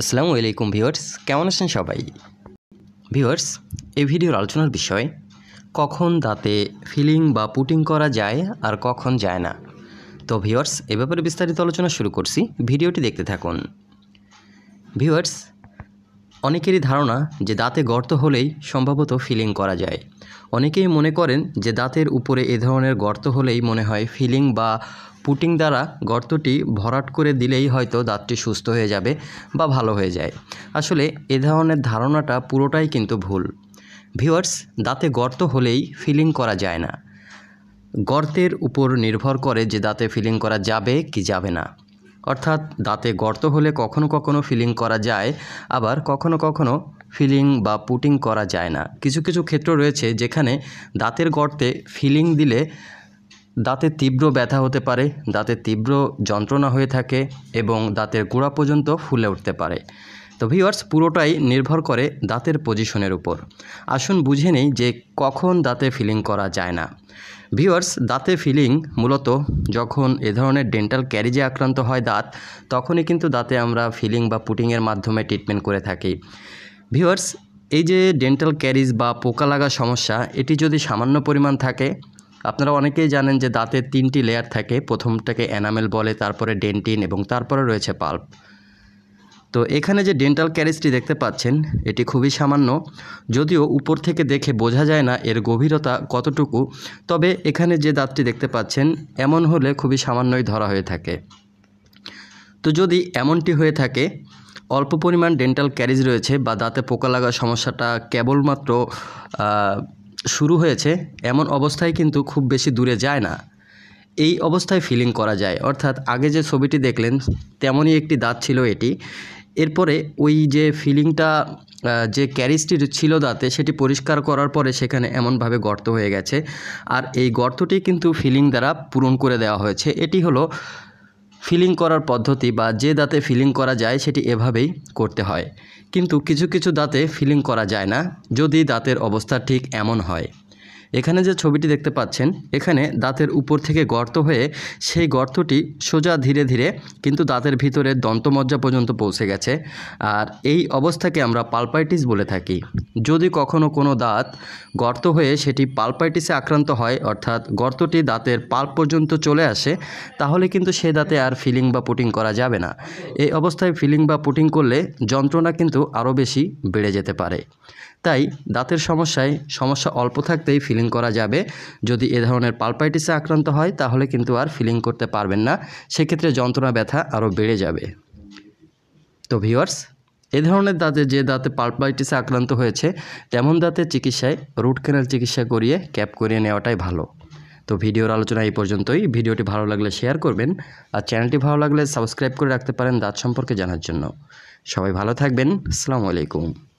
আসসালামু আলাইকুম ভিউয়ার্স কেমন আছেন সবাই ভিউয়ার্স এই ভিডিওর আলোচনার বিষয় কখন দাঁতে ফিলিং বা পুটিং করা যায় আর কখন যায় না তো ভিউয়ার্স এ ব্যাপারে বিস্তারিত আলোচনা শুরু করছি ভিডিওটি দেখতে থাকুন ভিউয়ার্স অনেকেরই ধারণা যে দাঁতে গর্ত হলেই সম্ভবত ফিলিং করা যায় অনেকেই মনে করেন যে দাঁতের উপরে এ ধরনের গর্ত হলেই মনে হয় ফিলিং বা পুটিং দ্বারা গর্তটি ভরাট করে দিলেই হয়তো দাঁতটি সুস্থ হয়ে যাবে বা ভালো হয়ে যায় আসলে এ ধরনের ধারণাটা পুরোটাই কিন্তু ভুল ভিওয়ার্স দাঁতে গর্ত হলেই ফিলিং করা যায় না গর্তের উপর নির্ভর করে যে দাঁতে ফিলিং করা যাবে কি যাবে না অর্থাৎ দাঁতে গর্ত হলে কখনো কখনো ফিলিং করা যায় আবার কখনো কখনো ফিলিং বা পুটিং করা যায় না কিছু কিছু ক্ষেত্র রয়েছে যেখানে দাঁতের গর্তে ফিলিং দিলে দাঁতে তীব্র ব্যথা হতে পারে দাঁতে তীব্র যন্ত্রণা হয়ে থাকে এবং দাঁতের গোড়া পর্যন্ত ফুলে উঠতে পারে তো ভিওয়ার্স পুরোটাই নির্ভর করে দাঁতের পজিশনের উপর আসুন বুঝে নেই যে কখন দাঁতে ফিলিং করা যায় না ভিওর্স দাঁতে ফিলিং মূলত যখন এ ধরনের ডেন্টাল ক্যারিজে আক্রান্ত হয় দাঁত তখনই কিন্তু দাঁতে আমরা ফিলিং বা পুটিংয়ের মাধ্যমে ট্রিটমেন্ট করে থাকি ভিওয়ার্স এই যে ডেন্টাল ক্যারিজ বা পোকা লাগা সমস্যা এটি যদি সামান্য পরিমাণ থাকে আপনারা অনেকেই জানেন যে দাঁতের তিনটি লেয়ার থাকে প্রথমটাকে এনামেল বলে তারপরে ডেন্টিন এবং তারপরে রয়েছে পাল্প তো এখানে যে ডেন্টাল ক্যারেজটি দেখতে পাচ্ছেন এটি খুবই সামান্য যদিও উপর থেকে দেখে বোঝা যায় না এর গভীরতা কতটুকু তবে এখানে যে দাঁতটি দেখতে পাচ্ছেন এমন হলে খুবই সামান্যই ধরা হয়ে থাকে তো যদি এমনটি হয়ে থাকে অল্প পরিমাণ ডেন্টাল ক্যারিজ রয়েছে বা দাঁতে পোকা লাগার সমস্যাটা কেবলমাত্র শুরু হয়েছে এমন অবস্থায় কিন্তু খুব বেশি দূরে যায় না এই অবস্থায় ফিলিং করা যায় অর্থাৎ আগে যে ছবিটি দেখলেন তেমনই একটি দাঁত ছিল এটি এরপরে ওই যে ফিলিংটা যে ক্যারিজটির ছিল দাঁতে সেটি পরিষ্কার করার পরে সেখানে এমনভাবে গর্ত হয়ে গেছে আর এই গর্তটি কিন্তু ফিলিং দ্বারা পূরণ করে দেওয়া হয়েছে এটি হলো ফিলিং করার পদ্ধতি বা যে দাঁতে ফিলিং করা যায় সেটি এভাবেই করতে হয় কিন্তু কিছু কিছু দাঁতে ফিলিং করা যায় না যদি দাঁতের অবস্থা ঠিক এমন হয় এখানে যে ছবিটি দেখতে পাচ্ছেন এখানে দাঁতের উপর থেকে গর্ত হয়ে সেই গর্তটি সোজা ধীরে ধীরে কিন্তু দাঁতের ভিতরে দন্তমজ্জা পর্যন্ত পৌঁছে গেছে আর এই অবস্থাকে আমরা পালপাইটিস বলে থাকি যদি কখনও কোনো দাঁত গর্ত হয়ে সেটি পালপাইটিসে আক্রান্ত হয় অর্থাৎ গর্তটি দাঁতের পাল্প পর্যন্ত চলে আসে তাহলে কিন্তু সে দাঁতে আর ফিলিং বা পুটিং করা যাবে না এই অবস্থায় ফিলিং বা পুটিং করলে যন্ত্রণা কিন্তু আরও বেশি বেড়ে যেতে পারে তাই দাঁতের সমস্যায় সমস্যা অল্প থাকতেই ফিলিং ফিলিং করা যাবে যদি এ ধরনের পালপাইটিসে আক্রান্ত হয় তাহলে কিন্তু আর ফিলিং করতে পারবেন না সেক্ষেত্রে যন্ত্রণা ব্যথা আরও বেড়ে যাবে তো ভিওয়ার্স এ ধরনের দাঁতে যে দাঁতে পালপাইটিসে আক্রান্ত হয়েছে তেমন দাঁতের চিকিৎসায় রুট ক্যানাল চিকিৎসা করিয়ে ক্যাপ করিয়ে নেওয়াটাই ভালো তো ভিডিওর আলোচনা এই পর্যন্তই ভিডিওটি ভালো লাগলে শেয়ার করবেন আর চ্যানেলটি ভালো লাগলে সাবস্ক্রাইব করে রাখতে পারেন দাঁত সম্পর্কে জানার জন্য সবাই ভালো থাকবেন আসসালামু আলাইকুম